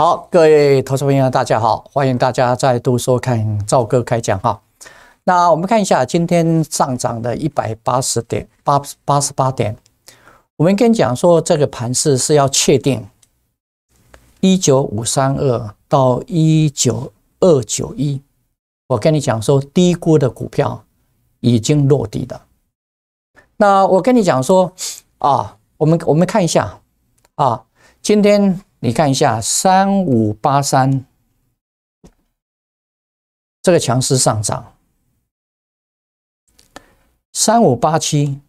好，各位投资朋友，大家好，欢迎大家再度收看赵哥开讲哈。那我们看一下今天上涨的一百八十点八八十八点。我们跟你讲说，这个盘势是要确定一九五三二到一九二九一。我跟你讲说，低估的股票已经落地的。那我跟你讲说啊，我们我们看一下啊，今天。你看一下三五八三，这个强势上涨；三五八七，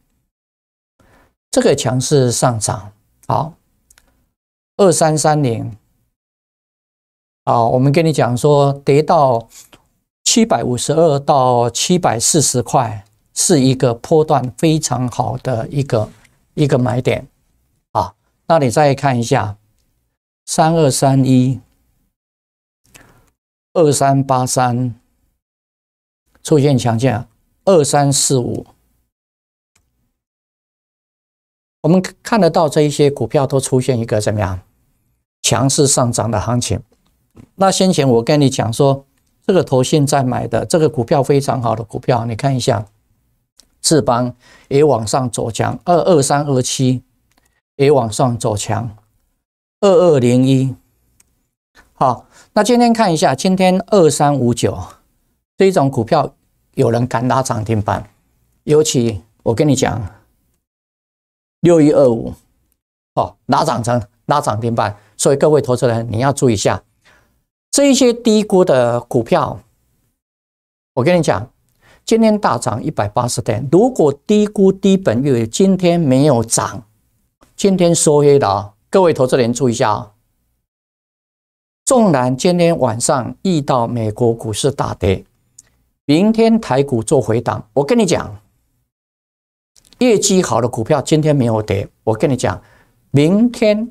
这个强势上涨。好，二三三零，啊，我们跟你讲说，跌到七百五十二到七百四十块，是一个波段非常好的一个一个买点啊。那你再看一下。三二三一，二三八三出现强降，二三四五，我们看得到这一些股票都出现一个怎么样强势上涨的行情。那先前我跟你讲说，这个头现在买的这个股票非常好的股票，你看一下，智邦也往上走强，二二三二七也往上走强。二二零一，好，那今天看一下，今天二三五九这一种股票，有人敢拉涨停板，尤其我跟你讲，六一二五，哦，拉涨成拉涨停板，所以各位投资人你要注意一下，这一些低估的股票，我跟你讲，今天大涨一百八十点，如果低估低本月，今天没有涨，今天收黑的啊。各位投资人注意一下，纵然今天晚上遇到美国股市大跌，明天台股做回档，我跟你讲，业绩好的股票今天没有跌，我跟你讲，明天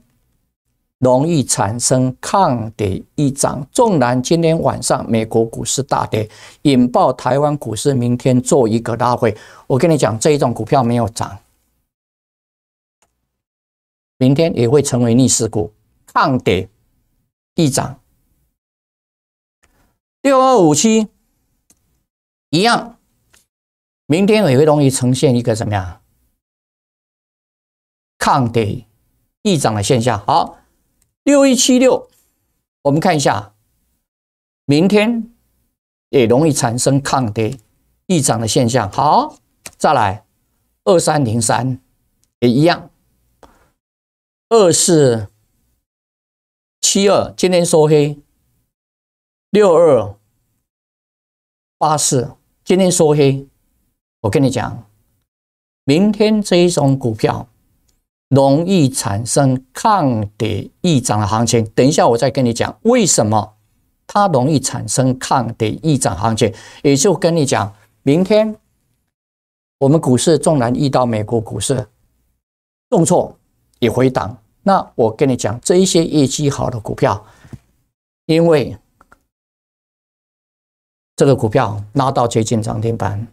容易产生抗跌一涨。纵然今天晚上美国股市大跌，引爆台湾股市，明天做一个大会，我跟你讲，这一种股票没有涨。明天也会成为逆势股，抗跌、一涨。六二五七一样，明天也会容易呈现一个什么样抗跌、逆涨的现象。好，六一七六，我们看一下，明天也容易产生抗跌、逆涨的现象。好，再来二三零三，也一样。二四七二今天收黑，六二八四今天收黑。我跟你讲，明天这一种股票容易产生抗跌异涨的行情。等一下我再跟你讲为什么它容易产生抗跌异涨行情。也就跟你讲，明天我们股市纵然遇到美国股市重挫。也回档，那我跟你讲，这一些业绩好的股票，因为这个股票拉到接近涨停板，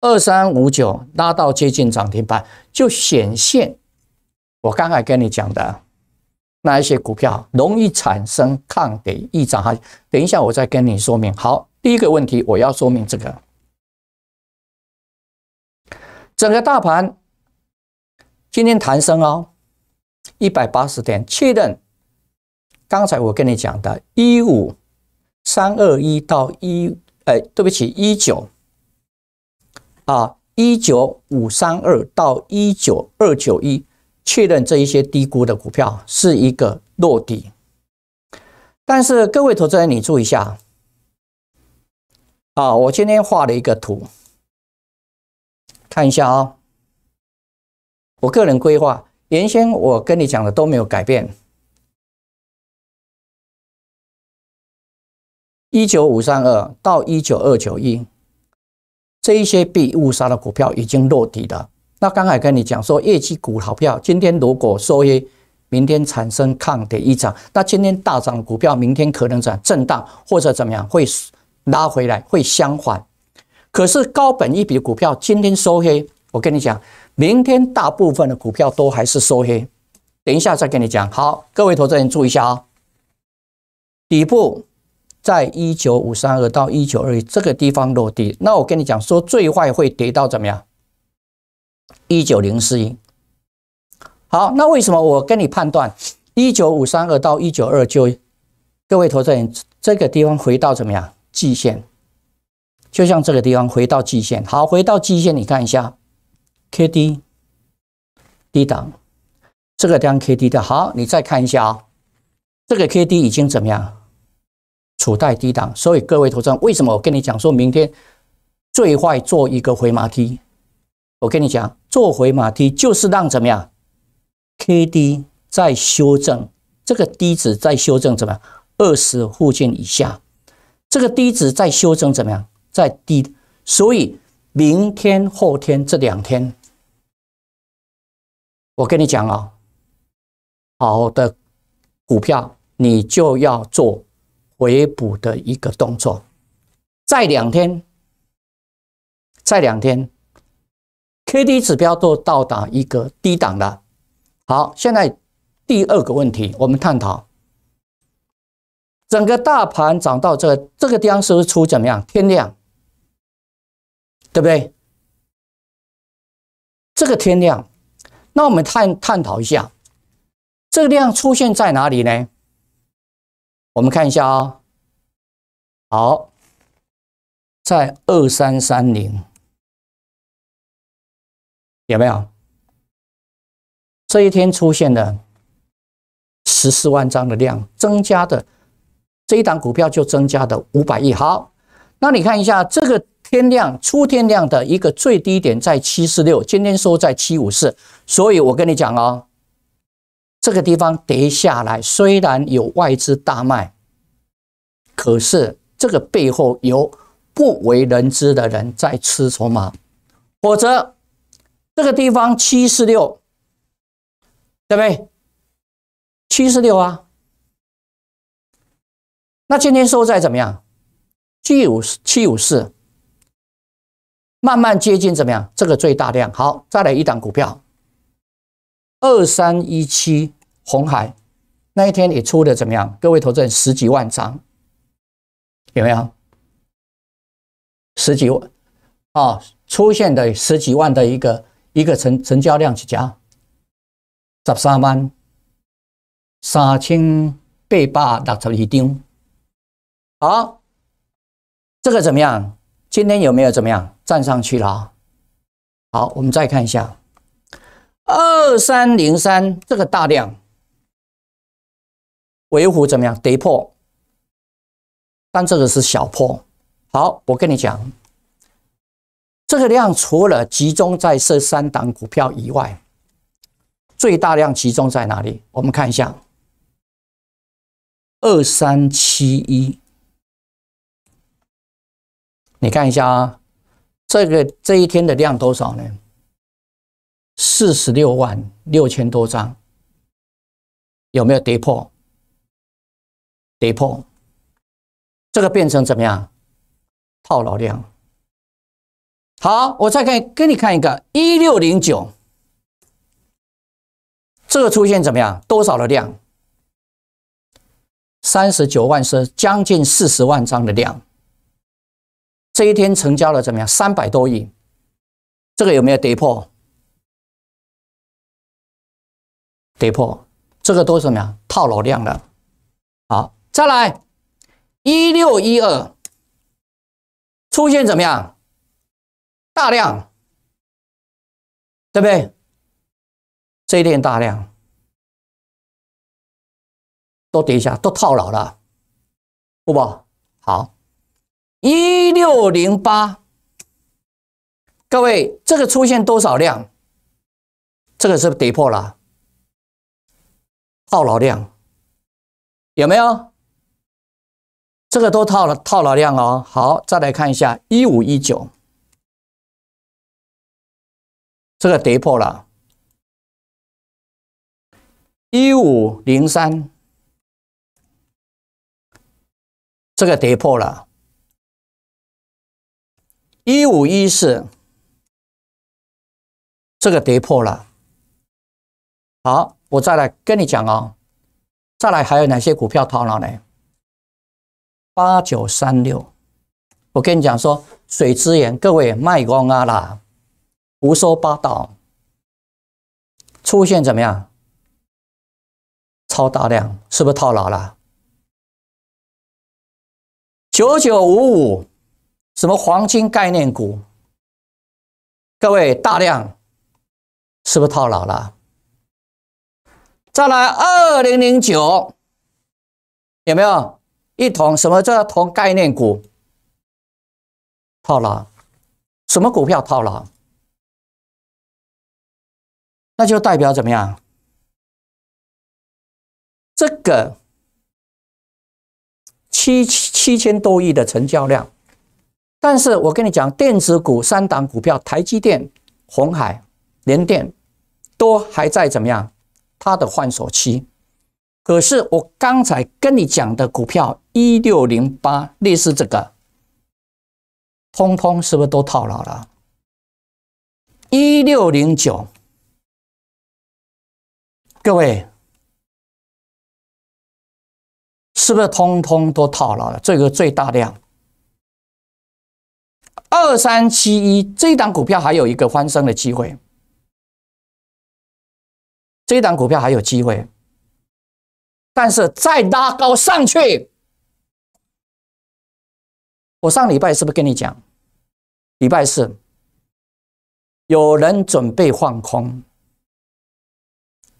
二三五九拉到接近涨停板，就显现我刚才跟你讲的那一些股票容易产生抗跌异常。哈，等一下我再跟你说明。好，第一个问题我要说明这个整个大盘。今天弹升哦，一百八十点确认。刚才我跟你讲的，一五三二一到一，哎，对不起，一九啊，一九五三二到一九二九一，确认这一些低估的股票是一个落地。但是各位投资人，你注意一下啊，我今天画了一个图，看一下啊。我个人规划，原先我跟你讲的都没有改变。一九五三二到一九二九一，这一些被误杀的股票已经落地了。那刚才跟你讲说，业绩股好票，今天如果收黑，明天产生抗跌一涨，那今天大涨股票，明天可能涨震荡或者怎么样会拉回来，会相反。可是高本一笔股票今天收黑，我跟你讲。明天大部分的股票都还是收黑，等一下再跟你讲。好，各位投资人注意一下啊，底部在一九五三二到一九二这个地方落地，那我跟你讲说最坏会跌到怎么样？一九零四一。好，那为什么我跟你判断一九五三二到一九二就各位投资人这个地方回到怎么样？季线，就像这个地方回到季线。好，回到季线，你看一下。K D，低档，这个当 K D 的，好，你再看一下啊，这个 K D 已经怎么样，处在低档，所以各位投资人，为什么我跟你讲，说明天最坏做一个回马踢，我跟你讲，做回马踢就是让怎么样，K D 在修正，这个低值在修正怎么样，二十附近以下，这个低值在修正怎么样，在低，所以明天后天这两天。我跟你讲啊，好的股票，你就要做回补的一个动作。再两天，再两天，K D 指标都到达一个低档了。好，现在第二个问题，我们探讨整个大盘涨到这这个地方，是不是出怎么样？天亮，对不对？这个天亮。那我们探探讨一下，这个量出现在哪里呢？我们看一下啊，好，在二三三零有没有？这一天出现的十四万张的量增加的，这一档股票就增加的五百亿。好，那你看一下这个。天量出天量的一个最低点在七四六，今天收在七五四，所以我跟你讲哦，这个地方跌下来，虽然有外资大卖，可是这个背后有不为人知的人在吃筹码，否则这个地方七四六，对不对？七四六啊，那今天收在怎么样？七五四七五四。慢慢接近怎么样？这个最大量好，再来一档股票，二三一七红海，那一天也出的怎么样？各位投资人十几万张有没有？十几万哦，出现的十几万的一个一个成成交量几加十三万三千八百六十一张，好，这个怎么样？今天有没有怎么样站上去了啊？好，我们再看一下二三零三这个大量，尾虎怎么样跌破？但这个是小破。好，我跟你讲，这个量除了集中在这三档股票以外，最大量集中在哪里？我们看一下二三七一。你看一下啊，这个这一天的量多少呢？四十六万六千多张，有没有跌破？跌破，这个变成怎么样？套牢量。好，我再看给你看一个一六零九，这个出现怎么样？多少的量？三十九万是将近四十万张的量。这一天成交了怎么样？三百多亿，这个有没有跌破？跌破，这个都是什么呀？套牢量了。好，再来一六一二出现怎么样？大量，对不对？这一天大量都跌一下，都套牢了，好不好？好。一六零八，各位，这个出现多少量？这个是跌破了，套牢量有没有？这个都套了套牢量哦。好，再来看一下一五一九，这个跌破了；一五零三，这个跌破了。一五一四，这个跌破了。好，我再来跟你讲哦，再来还有哪些股票套牢呢？八九三六，我跟你讲说，水资源，各位卖光啊啦，胡说八道，出现怎么样？超大量，是不是套牢了？九九五五。什么黄金概念股？各位，大量是不是套牢了？再来，二零零九有没有一桶？什么叫桶概念股？套牢？什么股票套牢？那就代表怎么样？这个七七千多亿的成交量。但是我跟你讲，电子股三档股票，台积电、红海、联电都还在怎么样？它的换手期。可是我刚才跟你讲的股票一六零八，类似这个，通通是不是都套牢了？一六零九，各位是不是通通都套牢了？这个最大量。二三七一这一档股票还有一个翻身的机会，这一档股票还有机会，但是再拉高上去，我上礼拜是不是跟你讲？礼拜四有人准备换空，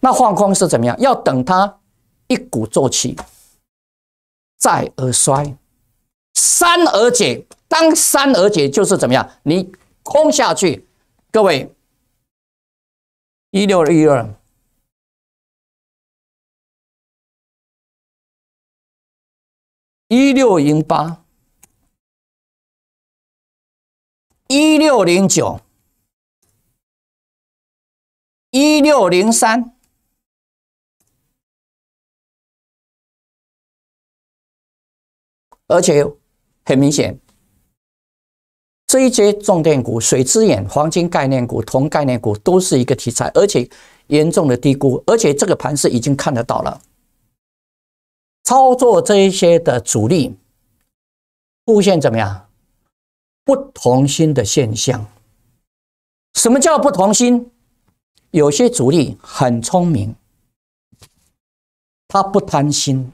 那换空是怎么样？要等它一鼓作气，再而衰，三而解。当三而解就是怎么样？你空下去，各位，一六一二，一六零八，一六零九，一六零三，而且很明显。这一些重点股、水之眼、黄金概念股、铜概念股都是一个题材，而且严重的低估，而且这个盘是已经看得到了。操作这一些的主力出现怎么样？不同心的现象。什么叫不同心？有些主力很聪明，他不贪心，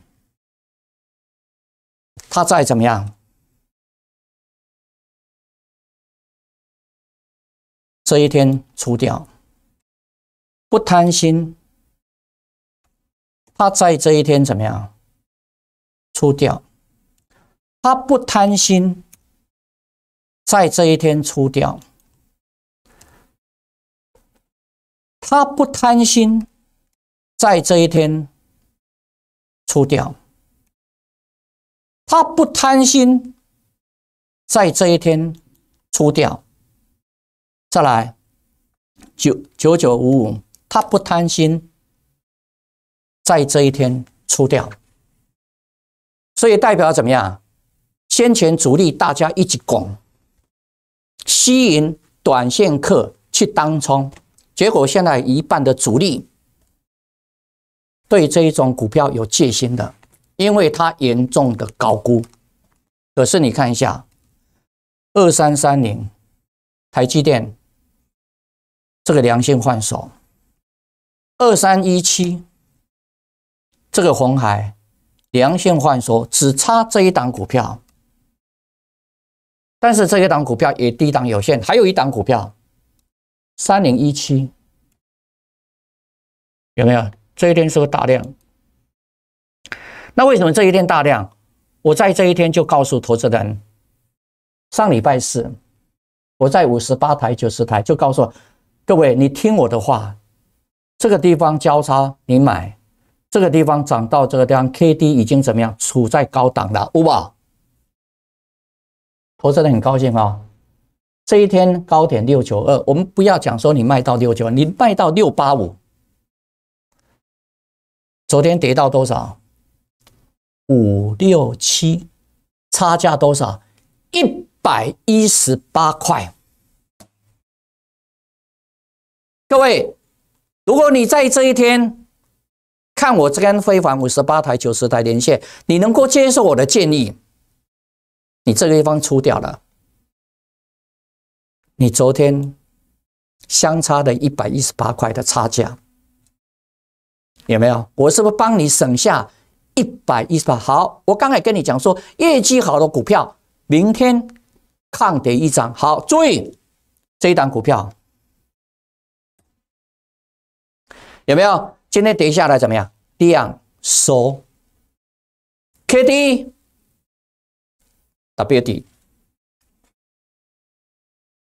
他再怎么样。这一天出掉，不贪心。他在这一天怎么样出掉？他不贪心，在这一天出掉。他不贪心，在这一天出掉。他不贪心，在这一天出掉。再来，九九九五五，他不贪心，在这一天出掉，所以代表怎么样？先前主力大家一起拱，吸引短线客去当冲，结果现在一半的主力对这一种股票有戒心的，因为它严重的高估。可是你看一下，二三三零。台积电这个良性换手，二三一七这个红海良性换手，只差这一档股票，但是这一档股票也低档有限，还有一档股票三零一七有没有？这一天是个大量。那为什么这一天大量？我在这一天就告诉投资人，上礼拜四。我在五十八台、九十台，就告诉各位，你听我的话，这个地方交叉，你买；这个地方涨到这个地方，K D 已经怎么样？处在高档了，好不投资人很高兴啊！这一天高点六九二，我们不要讲说你卖到六九二，你卖到六八五。昨天跌到多少？五六七，差价多少？一。百一十八块，各位，如果你在这一天看我这根非凡五十八台九十台连线，你能够接受我的建议，你这个地方出掉了，你昨天相差的一百一十八块的差价，有没有？我是不是帮你省下一百一十八？好，我刚才跟你讲说，业绩好的股票，明天。抗跌一张，好注意这一档股票有没有？今天跌下来怎么样？量缩，K D W D，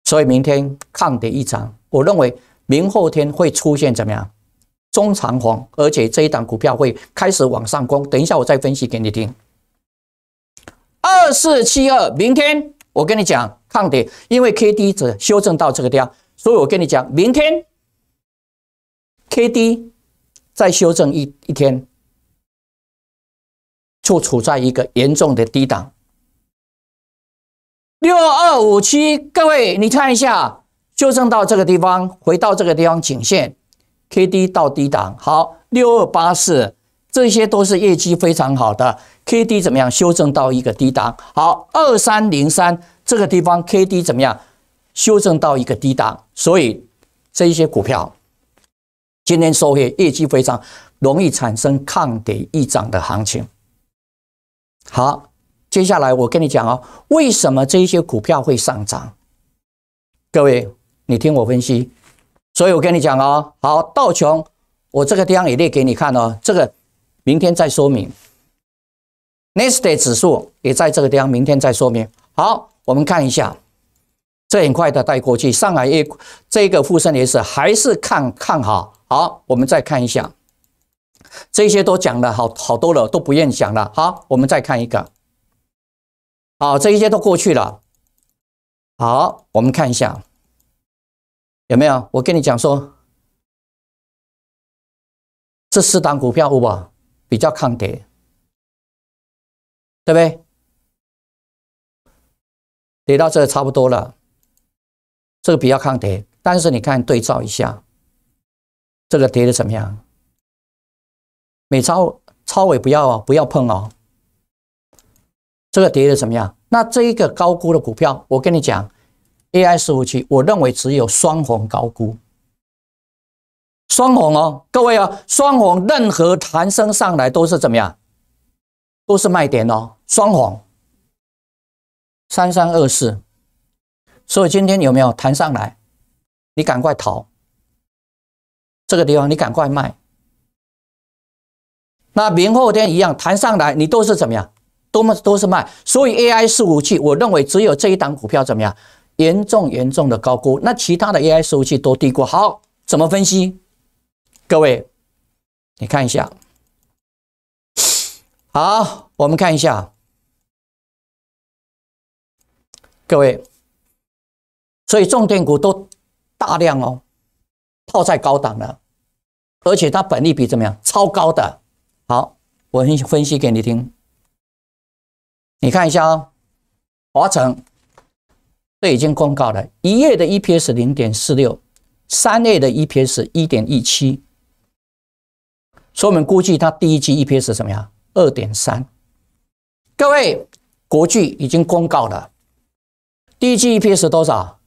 所以明天抗跌一张，我认为明后天会出现怎么样？中长红，而且这一档股票会开始往上攻。等一下我再分析给你听。二四七二，明天。我跟你讲，抗跌，因为 K D 只修正到这个地方，所以我跟你讲，明天 K D 再修正一一天，就处在一个严重的低档。六二五七，各位你看一下，修正到这个地方，回到这个地方颈线，K D 到低档，好，六二八四。这些都是业绩非常好的，K D 怎么样修正到一个低档？好，二三零三这个地方 K D 怎么样修正到一个低档？所以这一些股票今天收回，业绩非常容易产生抗跌一涨的行情。好，接下来我跟你讲哦，为什么这一些股票会上涨？各位，你听我分析。所以我跟你讲哦，好，道琼，我这个地方也列给你看哦，这个。明天再说明，Next Day 指数也在这个地方，明天再说明。好，我们看一下，这很快的带过去。上海 A 这个沪深也是还是看看好。好，我们再看一下，这些都讲了，好好多了，都不愿意讲了。好，我们再看一个。好，这些都过去了。好，我们看一下有没有？我跟你讲说，这四档股票，好不好？比较抗跌，对不对？跌到这差不多了，这个比较抗跌。但是你看对照一下，这个跌的怎么样？美超超尾不要哦，不要碰哦。这个跌的怎么样？那这一个高估的股票，我跟你讲，AI 服务器，我认为只有双红高估。双红哦，各位啊，双红任何弹升上来都是怎么样，都是卖点哦。双红三三二四，所以今天有没有弹上来，你赶快逃。这个地方你赶快卖。那明后天一样，弹上来你都是怎么样，多么都是卖。所以 AI 服五器，我认为只有这一档股票怎么样，严重严重的高估，那其他的 AI 服五器都低估。好，怎么分析？各位，你看一下。好，我们看一下。各位，所以重点股都大量哦，套在高档了，而且它本利比怎么样？超高的。好，我分析给你听。你看一下啊，华城，这已经公告了，一月的 EPS 零点四六，三月的 EPS 一点一七。所以我们估计它第一季 EPS 是什么呀？二点三。各位，国巨已经公告了，第一季 EPS 是多少？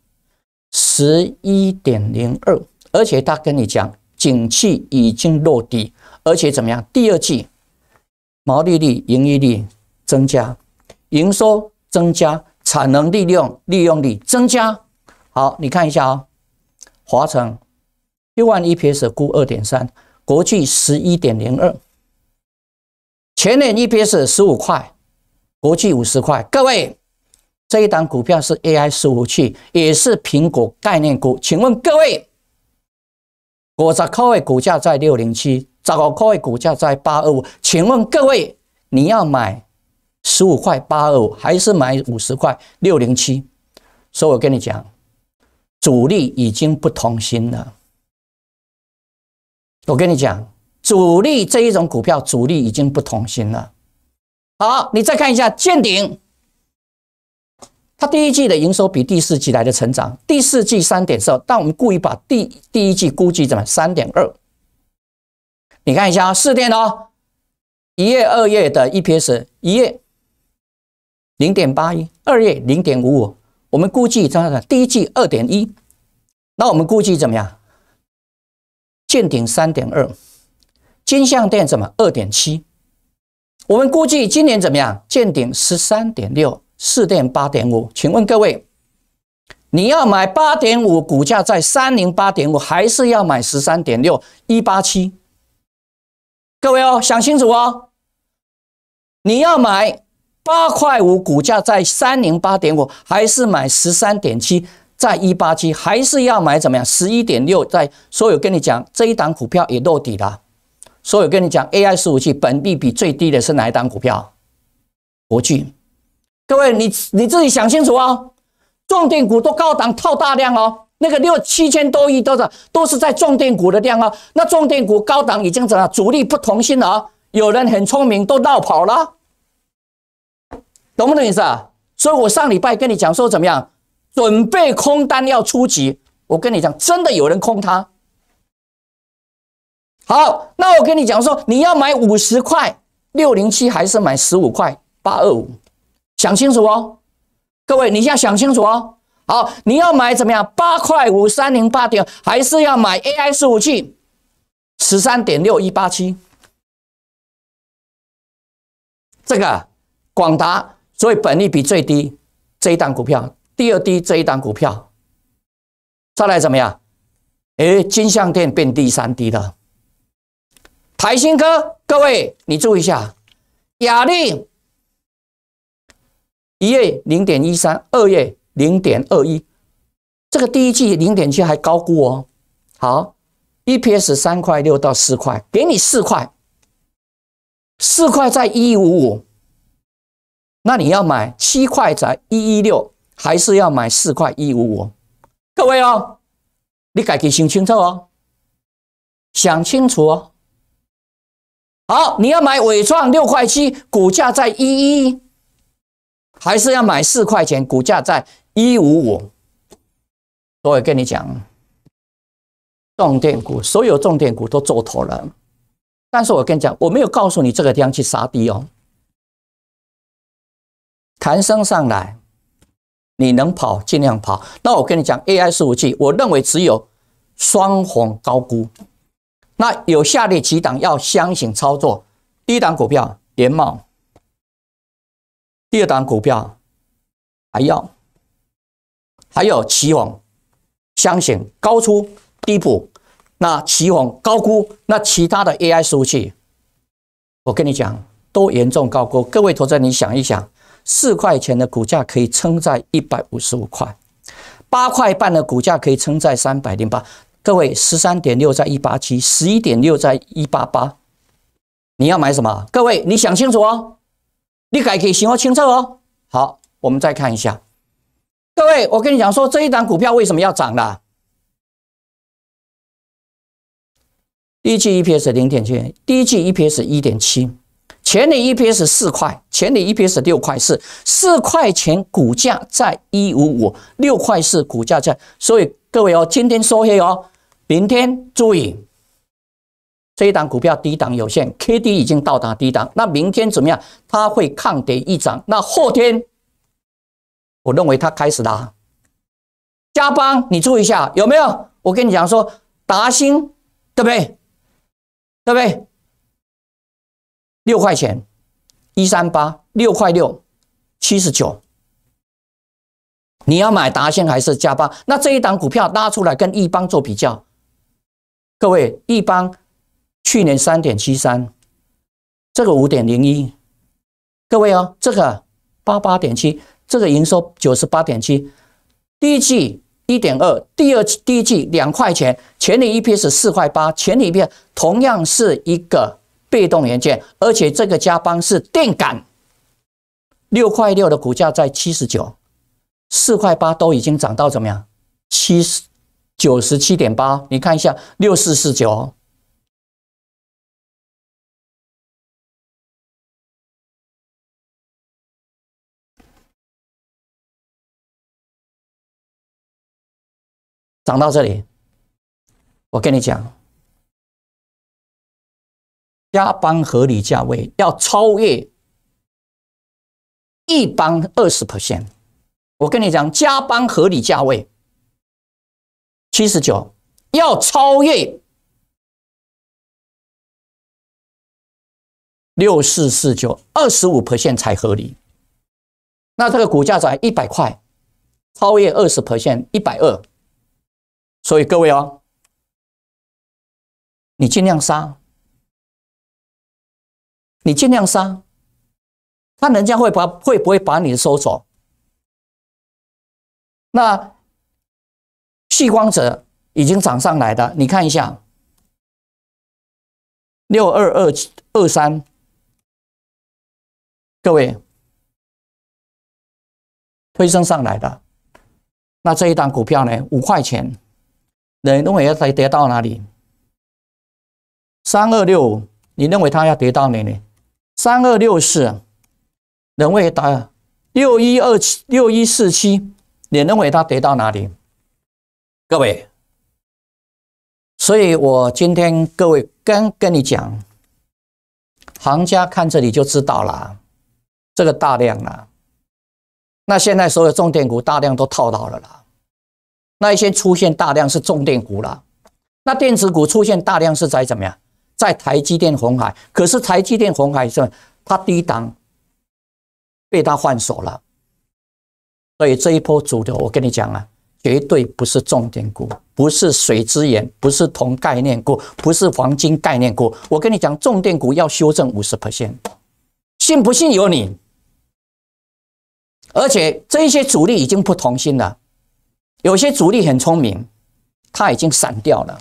十一点零二。而且他跟你讲，景气已经落地，而且怎么样？第二季毛利率、盈利率增加，营收增加，产能利用利用率增加。好，你看一下啊，华晨六万 EPS 估二点三。国际十一点零二，前面一 p 是十五块，国际五十块。各位，这一档股票是 AI 服务器，也是苹果概念股。请问各位，五十块位股价在六零七，十五块位股价在八二五。请问各位，你要买十五块八二五，还是买五十块六零七？所以，我跟你讲，主力已经不同心了。我跟你讲，主力这一种股票，主力已经不同心了。好，你再看一下，见顶。它第一季的营收比第四季来的成长，第四季三点四，但我们故意把第第一季估计怎么三点二。你看一下啊，四电哦，一月、二月的 EPS，一月零点八一，二月零点五五，我们估计怎么第一季二点一，那我们估计怎么样？见顶三点二，金项店怎么二点七？我们估计今年怎么样？见顶十三点六四点八点五。请问各位，你要买八点五股价在三零八点五，还是要买十三点六一八七？各位哦，想清楚哦。你要买八块五股价在三零八点五，还是买十三点七？在一八七还是要买怎么样？十一点六，在所以跟你讲，这一档股票也落底了。所以跟你讲，A I 服务器本地比最低的是哪一档股票？国巨，各位你你自己想清楚哦。重点股都高档套大量哦，那个六七千多亿都是都是在重点股的量哦。那重点股高档已经怎样？主力不同心了，有人很聪明都绕跑了，懂不懂意思？啊？所以我上礼拜跟你讲说怎么样？准备空单要出局，我跟你讲，真的有人空它。好，那我跟你讲说，你要买五十块六零七，还是买十五块八二五？想清楚哦，各位，你要想清楚哦。好，你要买怎么样？八块五三零八点，还是要买 AI 服务器十三点六一八七？这个广达，所以本利比最低这一档股票。第二低这一档股票，再来怎么样？哎，金相电变第三低了。台新科，各位你注意一下，雅丽一月零点一三，二月零点二一，这个第一季零点七还高估哦。好，EPS 三块六到四块，给你四块，四块在一一五五，那你要买七块在一一六。还是要买四块一五五，各位哦，你改己想清楚哦，想清楚哦。好，你要买伟创六块七，股价在一一，还是要买四块钱，股价在一五五？我跟你讲，重点股，所有重点股都做妥了。但是我跟你讲，我没有告诉你这个地方去杀低哦，弹升上来。你能跑，尽量跑。那我跟你讲，AI 服务器，我认为只有双红高估。那有下列几档要相行操作：第一档股票联茂，第二档股票还要还有奇红相信高出低补。那奇红高估，那其他的 AI 服务器，我跟你讲都严重高估。各位投资你想一想。四块钱的股价可以撑在一百五十五块，八块半的股价可以撑在三百零八。各位，十三点六在一八七，十一点六在一八八。你要买什么？各位，你想清楚哦，你以己想清楚哦。好，我们再看一下。各位，我跟你讲说，这一档股票为什么要涨的？第一季 EPS 零点七，第一季 EPS 一点七。前里 EPS 四块，前里 EPS 六块四，四块钱股价在一五五，六块四股价在，所以各位哦，今天收黑哦，明天注意，这一档股票低档有限，KD 已经到达低档，那明天怎么样？它会抗跌一涨，那后天我认为它开始啦。加班，你注意一下有没有？我跟你讲说达兴，对不对？对不对？六块钱，一三八六块六，七十九。你要买达线还是加八？那这一档股票拉出来跟易邦做比较，各位，易邦去年三点七三，这个五点零一，各位哦，这个八八点七，这个营收九十八点七，第一季一点二，第二季第一季两块钱，前年一批是四块八，前年一批同样是一个。被动元件，而且这个加邦是电感，六块六的股价在七十九，四块八都已经涨到怎么样？七十九十七点八，你看一下六四四九，涨到这里，我跟你讲。加班合理价位要超越一般二十 percent，我跟你讲，加班合理价位七十九要超越六四四九二十五 percent 才合理。那这个股价在一百块，超越二十 percent 一百二，所以各位哦，你尽量杀。你尽量杀，看人家会把会不会把你收走？那细光者已经涨上来的，你看一下，六二二二三，各位推升上来的，那这一档股票呢？五块钱，你认为要再跌到哪里？三二六，你认为它要跌到哪里？三二六四，两为达六一二七六一四七，认为它跌到哪里？各位，所以我今天各位跟跟你讲，行家看这里就知道了，这个大量啦。那现在所有重点股大量都套牢了啦，那一些出现大量是重点股了，那电子股出现大量是在怎么样？在台积电、红海，可是台积电、红海上，它低档被它换手了，所以这一波主流，我跟你讲啊，绝对不是重点股，不是水资源，不是同概念股，不是黄金概念股。我跟你讲，重点股要修正五十 percent，信不信由你。而且这一些主力已经不同心了，有些主力很聪明，他已经散掉了。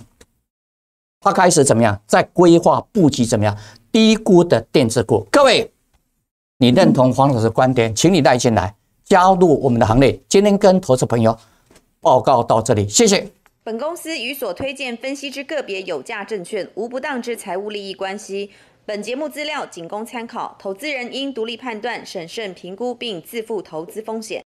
他开始怎么样，在规划布局怎么样低估的电子股？各位，你认同黄老师的观点，请你带进来加入我们的行列。今天跟投资朋友报告到这里，谢谢。本公司与所推荐分析之个别有价证券无不当之财务利益关系。本节目资料仅供参考，投资人应独立判断、审慎评估，并自负投资风险。